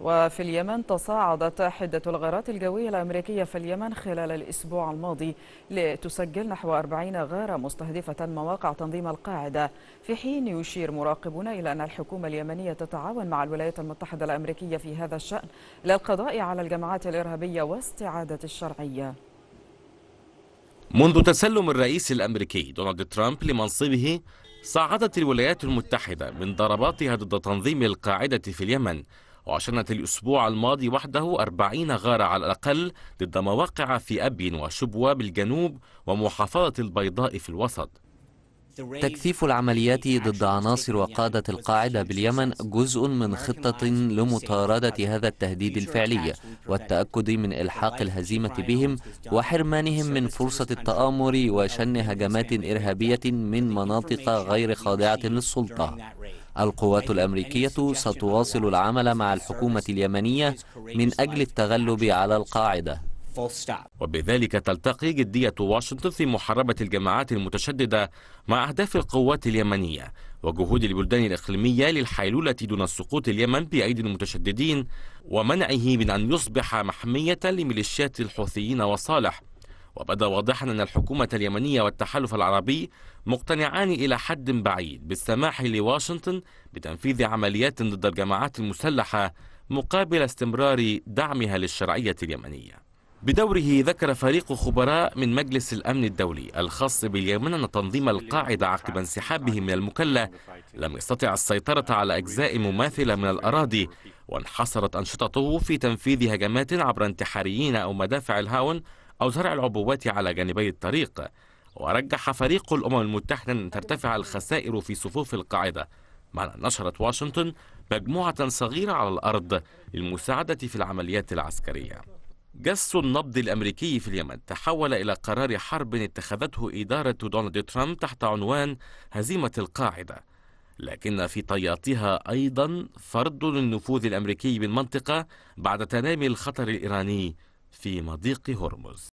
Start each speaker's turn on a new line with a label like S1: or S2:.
S1: وفي اليمن تصاعدت حدة الغارات الجوية الأمريكية في اليمن خلال الأسبوع الماضي لتسجل نحو 40 غارة مستهدفة مواقع تنظيم القاعدة في حين يشير مراقبون إلى أن الحكومة اليمنية تتعاون مع الولايات المتحدة الأمريكية في هذا الشأن للقضاء على الجماعات الإرهابية واستعادة الشرعية
S2: منذ تسلم الرئيس الأمريكي دونالد ترامب لمنصبه صعدت الولايات المتحدة من ضرباتها ضد تنظيم القاعدة في اليمن وشنت الأسبوع الماضي وحده 40 غارة على الأقل ضد مواقع في أب وشبوة بالجنوب ومحافظة البيضاء في الوسط تكثيف
S3: العمليات ضد عناصر وقادة القاعدة باليمن جزء من خطة لمطاردة هذا التهديد الفعلي والتأكد من إلحاق الهزيمة بهم وحرمانهم من فرصة التآمر وشن هجمات إرهابية من مناطق غير خاضعة للسلطة القوات الأمريكية ستواصل العمل مع الحكومة
S2: اليمنية من أجل التغلب على القاعدة وبذلك تلتقي جدية واشنطن في محاربة الجماعات المتشددة مع أهداف القوات اليمنية وجهود البلدان الإقليمية للحيلولة دون سقوط اليمن بأيدي المتشددين ومنعه من أن يصبح محمية لميليشيات الحوثيين وصالح وبدا واضحا أن الحكومة اليمنية والتحالف العربي مقتنعان إلى حد بعيد بالسماح لواشنطن بتنفيذ عمليات ضد الجماعات المسلحة مقابل استمرار دعمها للشرعية اليمنية بدوره ذكر فريق خبراء من مجلس الأمن الدولي الخاص باليمن أن تنظيم القاعدة عقب انسحابه من المكلة لم يستطع السيطرة على أجزاء مماثلة من الأراضي وانحصرت أنشطته في تنفيذ هجمات عبر انتحاريين أو مدافع الهاون أو زرع العبوات على جانبي الطريق ورجح فريق الأمم المتحدة أن ترتفع الخسائر في صفوف القاعدة مع أن نشرت واشنطن مجموعة صغيرة على الأرض للمساعدة في العمليات العسكرية جس النبض الأمريكي في اليمن تحول إلى قرار حرب اتخذته إدارة دونالد ترامب تحت عنوان هزيمة القاعدة لكن في طياتها أيضا فرض للنفوذ الأمريكي بالمنطقة بعد تنامي الخطر الإيراني في مضيق هرمز